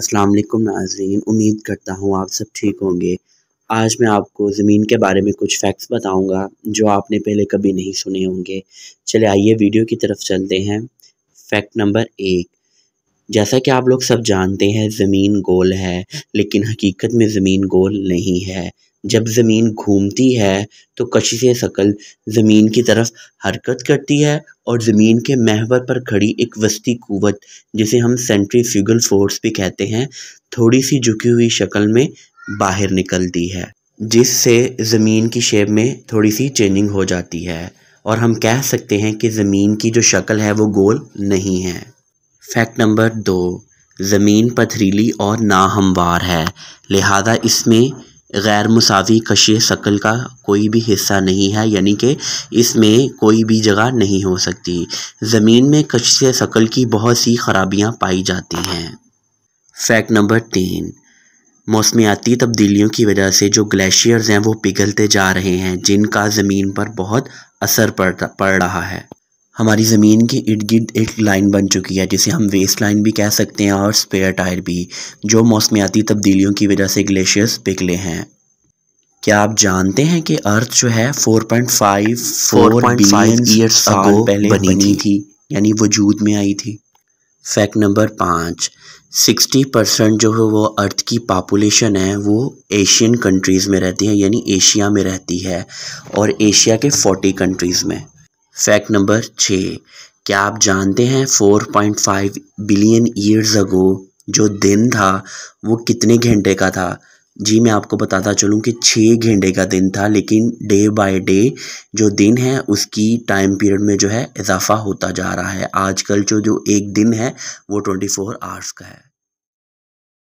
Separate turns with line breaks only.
अस्सलाम वालेकुम नाजरीन उम्मीद करता हूँ आप सब ठीक होंगे आज मैं आपको ज़मीन के बारे में कुछ फैक्ट्स बताऊँगा जो आपने पहले कभी नहीं सुने होंगे चले आइए वीडियो की तरफ चलते हैं फैक्ट नंबर एक जैसा कि आप लोग सब जानते हैं ज़मीन गोल है लेकिन हकीकत में ज़मीन गोल नहीं है जब ज़मीन घूमती है तो कशिश शकल ज़मीन की तरफ हरकत करती है और ज़मीन के महवर पर खड़ी एक वस्ती कुवत जिसे हम सेंट्रीफ्यूगल फोर्स भी कहते हैं थोड़ी सी झुकी हुई शक्ल में बाहर निकलती है जिससे ज़मीन की शेप में थोड़ी सी चेंजिंग हो जाती है और हम कह सकते हैं कि ज़मीन की जो शक्ल है वो गोल नहीं है फैक्ट नंबर दो ज़मीन पथरीली और नाहमवार है लिहाजा इसमें गैर मुसावी कशी शक्ल का कोई भी हिस्सा नहीं है यानी कि इसमें कोई भी जगह नहीं हो सकती ज़मीन में कशी शक्ल की बहुत सी खराबियाँ पाई जाती हैं फैक्ट नंबर तीन मौसमियाती तब्दीलियों की वजह से जो ग्लेशियर्स हैं वो पिघलते जा रहे हैं जिनका ज़मीन पर बहुत असर पड़ पड़ रहा है हमारी ज़मीन के इर्द गिर्द एक लाइन बन चुकी है जिसे हम वेस्ट लाइन भी कह सकते हैं और स्पेयर टायर भी जो मौसमियाती तब्दीलियों की वजह से ग्लेशियर्स पिघले हैं क्या आप जानते हैं कि अर्थ जो है 4.5 पॉइंट बिलियन फोर पॉइंट पहले बनी, थी, थी यानी वजूद में आई थी फैक्ट नंबर पाँच सिक्सटी परसेंट जो है वो अर्थ की पापुलेशन है वो एशियन कंट्रीज़ में रहती है यानी एशिया में रहती है और एशिया के फोर्टी कंट्रीज़ में फैक्ट नंबर छः क्या आप जानते हैं 4.5 बिलियन ईयर्स अगो जो दिन था वो कितने घंटे का था जी मैं आपको बताता चलूँ कि छः घंटे का दिन था लेकिन डे बाय डे जो दिन है उसकी टाइम पीरियड में जो है इजाफा होता जा रहा है आजकल जो जो एक दिन है वो ट्वेंटी फोर आवर्स का है